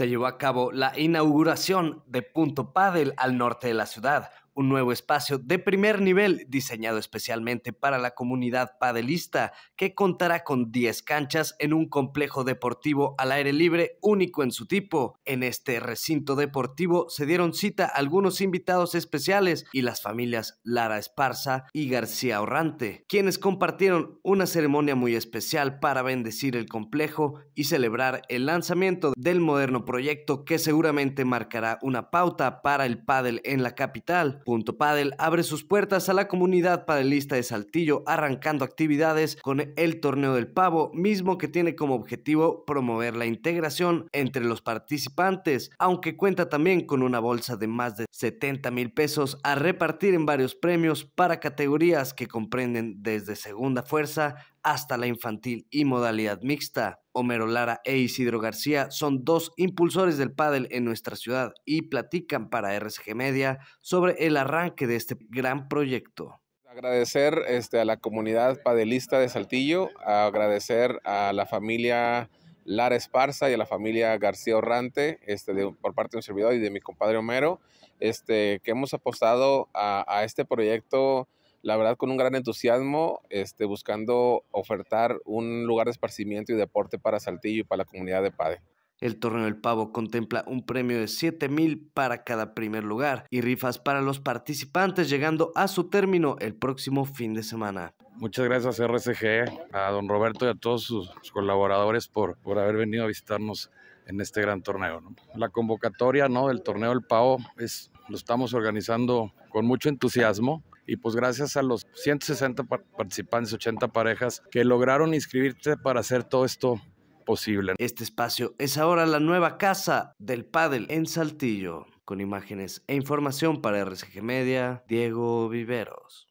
se llevó a cabo la inauguración de Punto Padel al norte de la ciudad, un nuevo espacio de primer nivel diseñado especialmente para la comunidad padelista, que contará con 10 canchas en un complejo deportivo al aire libre único en su tipo. En este recinto deportivo se dieron cita algunos invitados especiales y las familias Lara Esparza y García Orrante, quienes compartieron una ceremonia muy especial para bendecir el complejo y celebrar el lanzamiento del moderno proyecto que seguramente marcará una pauta para el pádel en la capital Padel abre sus puertas a la comunidad padelista de Saltillo, arrancando actividades con el Torneo del Pavo, mismo que tiene como objetivo promover la integración entre los participantes, aunque cuenta también con una bolsa de más de 70 mil pesos a repartir en varios premios para categorías que comprenden desde segunda fuerza hasta la infantil y modalidad mixta. Homero Lara e Isidro García son dos impulsores del pádel en nuestra ciudad y platican para RSG Media sobre el arranque de este gran proyecto. Agradecer este, a la comunidad padelista de Saltillo, agradecer a la familia Lara Esparza y a la familia García Orrante este, por parte de un servidor y de mi compadre Homero, este, que hemos apostado a este proyecto la verdad con un gran entusiasmo, este, buscando ofertar un lugar de esparcimiento y deporte para Saltillo y para la comunidad de Pade. El torneo del pavo contempla un premio de 7 mil para cada primer lugar y rifas para los participantes llegando a su término el próximo fin de semana. Muchas gracias a RCG, a don Roberto y a todos sus colaboradores por, por haber venido a visitarnos en este gran torneo. La convocatoria ¿no? del torneo del pavo es, lo estamos organizando con mucho entusiasmo y pues gracias a los 160 participantes, 80 parejas que lograron inscribirse para hacer todo esto posible. Este espacio es ahora la nueva casa del pádel en Saltillo. Con imágenes e información para RCG Media, Diego Viveros.